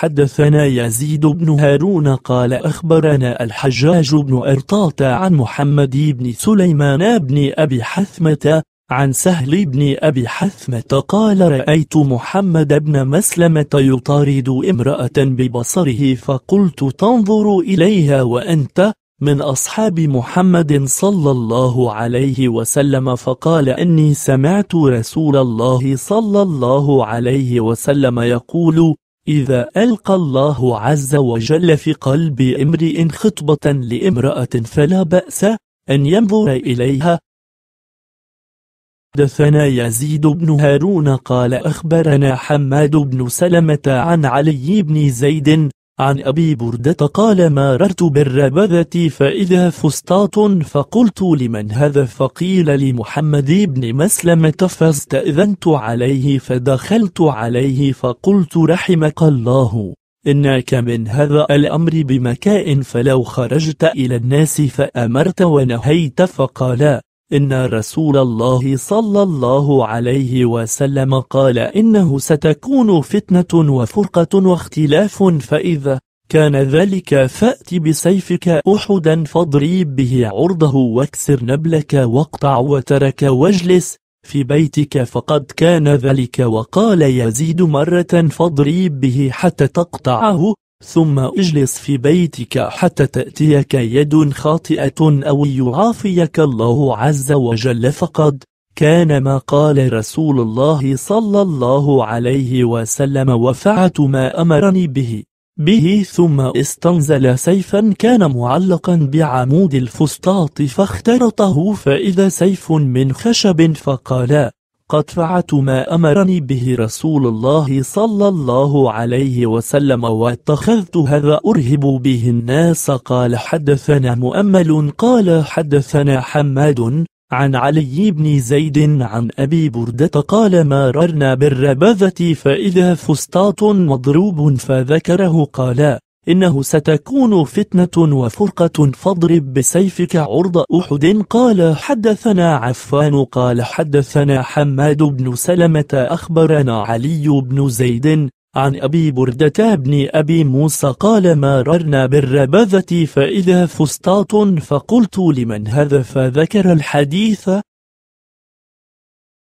حدثنا يزيد بن هارون قال أخبرنا الحجاج بن أرطاط عن محمد بن سليمان بن أبي حثمة عن سهل بن أبي حثمة قال رأيت محمد بن مسلمة يطارد امرأة ببصره فقلت تنظر إليها وأنت من أصحاب محمد صلى الله عليه وسلم فقال إني سمعت رسول الله صلى الله عليه وسلم يقول إذا ألقى الله عز وجل في قلب امرئ خطبة لامرأة فلا بأس أن ينظر إليها حدثنا يزيد بن هارون قال أخبرنا حماد بن سلمة عن علي بن زيد عن أبي بردة قال مررت بالربذة فإذا فسطاط فقلت لمن هذا فقيل لمحمد بن مسلمة فاستأذنت عليه فدخلت عليه فقلت رحمك الله إنك من هذا الأمر بمكاء فلو خرجت إلى الناس فأمرت ونهيت فقالا إن رسول الله صلى الله عليه وسلم قال إنه ستكون فتنة وفرقة واختلاف فإذا كان ذلك فأت بسيفك أحدا فاضريب به عرضه واكسر نبلك واقطع وترك واجلس في بيتك فقد كان ذلك وقال يزيد مرة فاضريب به حتى تقطعه ثم اجلس في بيتك حتى تأتيك يد خاطئة أو يعافيك الله عز وجل فقد كان ما قال رسول الله صلى الله عليه وسلم وفعت ما أمرني به به ثم استنزل سيفا كان معلقا بعمود الفسطاط فاخترطه فإذا سيف من خشب فقال قد فعلت ما أمرني به رسول الله صلى الله عليه وسلم واتخذت هذا أرهب به الناس قال حدثنا مؤمل قال حدثنا حماد عن علي بن زيد عن أبي بردة قال مررنا بالربذة فإذا فسطاط مضروب فذكره قال إنه ستكون فتنة وفرقة فاضرب بسيفك عرض أحد قال حدثنا عفان قال حدثنا حماد بن سلمة أخبرنا علي بن زيد عن أبي بردة بن أبي موسى قال مررنا بالربذة فإذا فسطاط فقلت لمن هذا فذكر الحديث